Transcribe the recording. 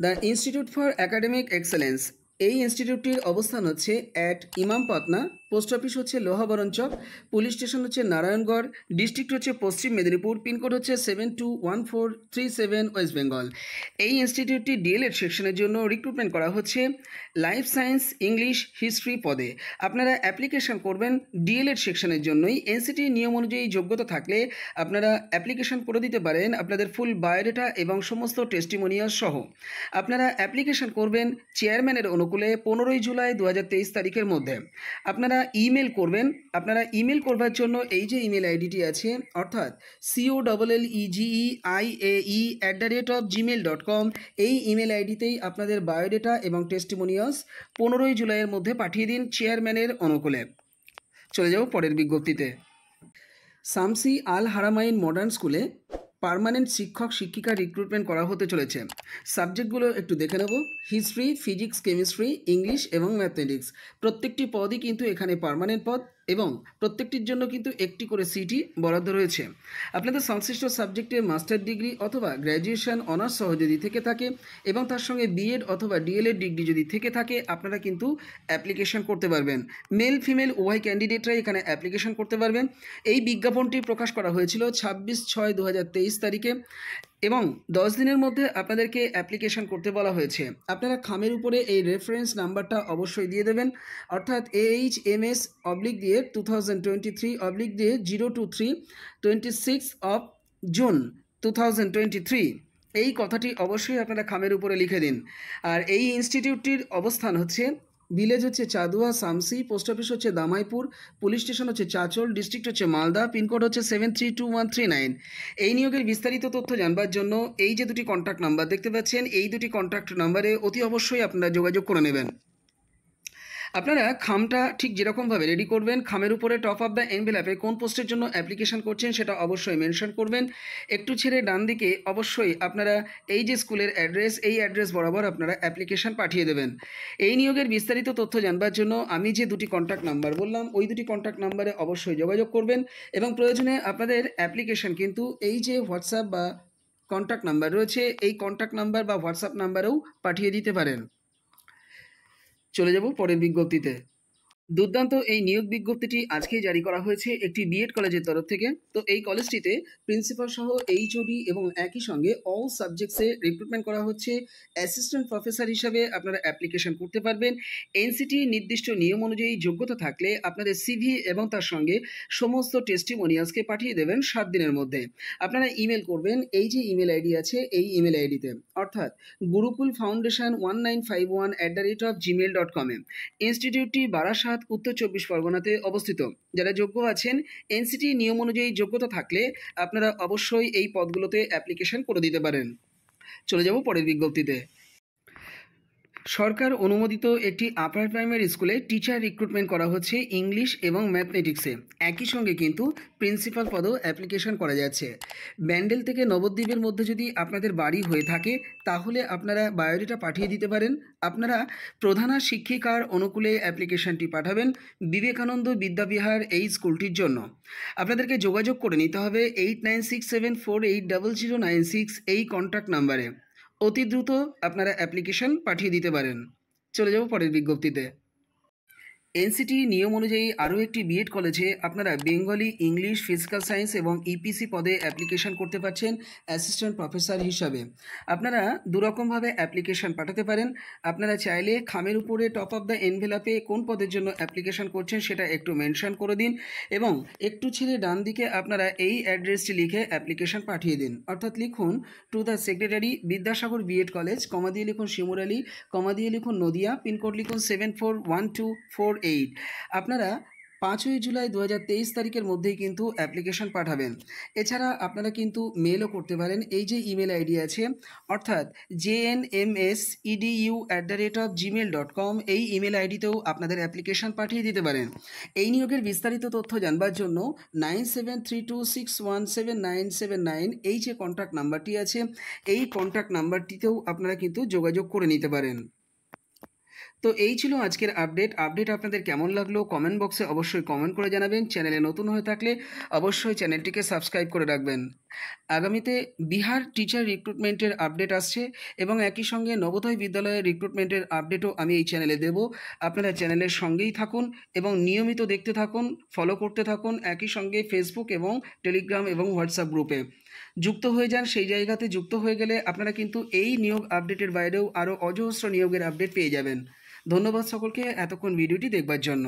The Institute for Academic Excellence এই ইনস্টিটিউটটির অবস্থান হচ্ছে অ্যাট ইমামপাতনা পোস্ট অফিস হচ্ছে লোহাবরণ চক পুলিশ স্টেশন হচ্ছে নারায়ণগড় ডিস্ট্রিক্ট হচ্ছে পশ্চিম মেদিনীপুর পিনকোড হচ্ছে seven two one four three seven West Bengal এই ইনস্টিটিউটটি ডিএলএড সেকশনের জন্য রিক্রুটমেন্ট করা হচ্ছে লাইফ সায়েন্স ইংলিশ হিস্ট্রি পদে আপনারা অ্যাপ্লিকেশন করবেন ডিএলএড সেকশনের জন্যই এনসিটি নিয়ম অনুযায়ী যোগ্যতা থাকলে আপনারা অ্যাপ্লিকেশন করে দিতে পারেন আপনাদের ফুল বায়োডেটা এবং সমস্ত টেস্টিমোনিয়াল সহ আপনারা অ্যাপ্লিকেশন করবেন চেয়ারম্যানের অনু অনুকূলে পনেরোই জুলাই দু তারিখের মধ্যে আপনারা ইমেল করবেন আপনারা ইমেল করবার জন্য এই যে ইমেল আইডিটি আছে অর্থাৎ CO double L EGE I A E at the rate of Gmail dot com এই ইমেল আইডিতেই আপনাদের বায়োডেটা এবং টেস্টিমোনিয়ালস পনেরোই জুলাইয়ের মধ্যে পাঠিয়ে দিন চেয়ারম্যানের অনুকূলে চলে যাব পরের বিজ্ঞপ্তিতে সামসি আল হারামাইন মডার্ন স্কুলে পারমানেন্ট শিক্ষক শিক্ষিকা রিক্রুটমেন্ট করা হতে চলেছে সাবজেক্টগুলো একটু দেখে নেব হিস্ট্রি ফিজিক্স কেমিস্ট্রি ইংলিশ এবং ম্যাথমেটিক্স প্রত্যেকটি পদই কিন্তু এখানে পারমানেন্ট পদ এবং প্রত্যেকটির জন্য কিন্তু একটি করে সিটি বরাদ্দ রয়েছে আপনাদের সংশ্লিষ্ট সাবজেক্টে মাস্টার ডিগ্রি অথবা গ্র্যাজুয়েশন অনার্স সহ যদি থেকে থাকে এবং তার সঙ্গে বিএড অথবা ডিএলএড ডিগ্রি যদি থেকে থাকে আপনারা কিন্তু অ্যাপ্লিকেশন করতে পারবেন মেল ফিমেল উভয় ক্যান্ডিডেটরা এখানে অ্যাপ্লিকেশন করতে পারবেন এই বিজ্ঞাপনটি প্রকাশ করা হয়েছিল ছাব্বিশ ছয় দু তারিখে এবং দশ দিনের মধ্যে আপনাদেরকে অ্যাপ্লিকেশন করতে বলা হয়েছে আপনারা খামের উপরে এই রেফারেন্স নাম্বারটা অবশ্যই দিয়ে দেবেন অর্থাৎ এইচ এম এস অবলিক দিয়ে two thousand twenty three oblique দিয়ে zero two three twenty six of June two thousand twenty three এই কথাটি অবশ্যই আপনারা খামের উপরে লিখে দিন আর এই ইনস্টিটিউটটির অবস্থান হচ্ছে ভিলেজ হচ্ছে চাদুয়া সামসি পোস্ট অফিস হচ্ছে দামাইপুর পুলিশ স্টেশন হচ্ছে চাচল ডিস্ট্রিক্ট হচ্ছে মালদা পিনকোড হচ্ছে seven three two one three nine এই নিয়োগের বিস্তারিত তথ্য জানবার জন্য এই যে দুটি কন্ট্যাক্ট নাম্বার দেখতে পাচ্ছেন এই দুটি কন্ট্যাক্ট নাম্বারে অতি অবশ্যই আপনারা যোগাযোগ করে নেবেন আপনারা খামটা ঠিক যেরকমভাবে রেডি করবেন খামের উপরে টপ অফ দ্য এনভেলাপে কোন পোস্টের জন্য অ্যাপ্লিকেশান করছেন সেটা অবশ্যই মেনশন করবেন একটু ছেড়ে ডান দিকে অবশ্যই আপনারা এই যে স্কুলের অ্যাড্রেস এই অ্যাড্রেস বরাবর আপনারা অ্যাপ্লিকেশান পাঠিয়ে দেবেন এই নিয়োগের বিস্তারিত তথ্য জানবার জন্য আমি যে দুটি কন্ট্যাক্ট নাম্বার বললাম ওই দুটি কন্ট্যাক্ট নাম্বারে অবশ্যই যোগাযোগ করবেন এবং প্রয়োজনে আপনাদের অ্যাপ্লিকেশান কিন্তু এই যে হোয়াটসঅ্যাপ বা কন্ট্যাক্ট নাম্বার রয়েছে এই কন্ট্যাক্ট নাম্বার বা হোয়াটসঅ্যাপ নাম্বারেও পাঠিয়ে দিতে পারেন চলে যাব পরের বিজ্ঞপ্তিতে দুর্দান্ত এই নিয়োগ বিজ্ঞপ্তিটি আজকেই জারি করা হয়েছে একটি বিএড কলেজের তরফ থেকে তো এই কলেজটিতে প্রিন্সিপাল সহ এইচওডি এবং একই সঙ্গে অল সাবজেক্টসে রিক্রুটমেন্ট করা হচ্ছে অ্যাসিস্ট্যান্ট প্রফেসর হিসাবে আপনারা অ্যাপ্লিকেশন করতে পারবেন এনসিটি নির্দিষ্ট নিয়ম অনুযায়ী যোগ্যতা থাকলে আপনাদের সিভি এবং তার সঙ্গে সমস্ত টেস্টিমোনিয়ালসকে পাঠিয়ে দেবেন সাত দিনের মধ্যে আপনারা ইমেল করবেন এই যে ইমেল আইডি আছে এই ইমেল আইডিতে অর্থাৎ Gurukul foundation one nine five one at the rate of Gmail dot কমে ইনস্টিটিউটটি বারাসাত অর্থাৎ উত্তর চব্বিশ পরগনাতে অবস্থিত যারা যোগ্য আছেন এনসিটি নিয়ম অনুযায়ী যোগ্যতা থাকলে আপনারা অবশ্যই এই পদগুলোতে অ্যাপ্লিকেশন করে দিতে পারেন চলে যাব পরের বিজ্ঞপ্তিতে সরকার অনুমোদিত একটি আপার প্রাইমারি স্কুলে টিচার রিক্রুটমেন্ট করা হচ্ছে ইংলিশ এবং ম্যাথমেটিক্সে একই সঙ্গে কিন্তু প্রিন্সিপাল পদেও অ্যাপ্লিকেশন করা যাচ্ছে ব্যান্ডেল থেকে নবদ্বীপের মধ্যে যদি আপনাদের বাড়ি হয়ে থাকে তাহলে আপনারা বায়োডেটা পাঠিয়ে দিতে পারেন আপনারা প্রধানা শিক্ষিকার অনুকূলে অ্যাপ্লিকেশনটি পাঠাবেন বিবেকানন্দ বিদ্যাবিহার এই স্কুলটির জন্য আপনাদেরকে যোগাযোগ করে নিতে হবে eight nine six seven four eight double zero nine six এই কন্ট্যাক্ট নাম্বারে অতি দ্রুত আপনারা অ্যাপ্লিকেশন পাঠিয়ে দিতে পারেন চলে যাব পরের বিজ্ঞপ্তিতে এনসিটি নিয়ম অনুযায়ী আরও একটি বিএড কলেজে আপনারা বেঙ্গলি ইংলিশ ফিজিক্যাল সায়েন্স এবং ইপিসি e পদে অ্যাপ্লিকেশান করতে পারছেন অ্যাসিস্ট্যান্ট প্রফেসর হিসাবে আপনারা দুরকমভাবে অ্যাপ্লিকেশান পাঠাতে পারেন আপনারা চাইলে খামের উপরে টপ অফ দ্য এনভেলাপে কোন পদের জন্য অ্যাপ্লিকেশান করছেন সেটা একটু মেনশন করে দিন এবং একটু ছেড়ে ডান দিকে আপনারা এই অ্যাড্রেসটি লিখে অ্যাপ্লিকেশান পাঠিয়ে দিন অর্থাৎ লিখুন to the secretary Vidyasagar BEd college comma দিয়ে লিখুন শিমুরালি কমা দিয়ে লিখুন নদিয়া পিনকোড লিখুন seven four one two four eight আপনারা পাঁচই জুলাই দু তারিখের মধ্যেই কিন্তু অ্যাপ্লিকেশন পাঠাবেন এছাড়া আপনারা কিন্তু মেলও করতে পারেন এই যে ইমেল আইডি আছে অর্থাৎ J N M S EDU at the rate of Gmail dot com এই ইমেল আইডিতেও আপনাদের অ্যাপ্লিকেশন পাঠিয়ে দিতে পারেন এই নিয়োগের বিস্তারিত তথ্য জানবার জন্য nine seven three two six one seven nine seven nine এই যে কন্ট্যাক্ট নাম্বারটি আছে এই কন্ট্যাক্ট নাম্বারটিতেও আপনারা কিন্তু যোগাযোগ করে নিতে পারেন তো এই ছিল আজকের আপডেট আপডেট আপনাদের কেমন লাগলো কমেন্ট বক্সে অবশ্যই কমেন্ট করে জানাবেন চ্যানেলে নতুন হয়ে থাকলে অবশ্যই চ্যানেলটিকে সাবস্ক্রাইব করে রাখবেন আগামীতে বিহার টিচার রিক্রুটমেন্টের আপডেট আসছে এবং একই সঙ্গে নবোদয় বিদ্যালয়ের রিক্রুটমেন্টের আপডেটও আমি এই চ্যানেলে দেব আপনারা চ্যানেলের সঙ্গেই থাকুন এবং নিয়মিত দেখতে থাকুন ফলো করতে থাকুন একই সঙ্গে ফেসবুক এবং টেলিগ্রাম এবং হোয়াটসঅ্যাপ গ্রুপে যুক্ত হয়ে যান সেই জায়গাতে যুক্ত হয়ে গেলে আপনারা কিন্তু এই নিয়োগ আপডেটের বাইরেও আরও অজস্র নিয়োগের আপডেট পেয়ে যাবেন ধন্যবাদ সকলকে এতক্ষণ ভিডিওটি দেখবার জন্য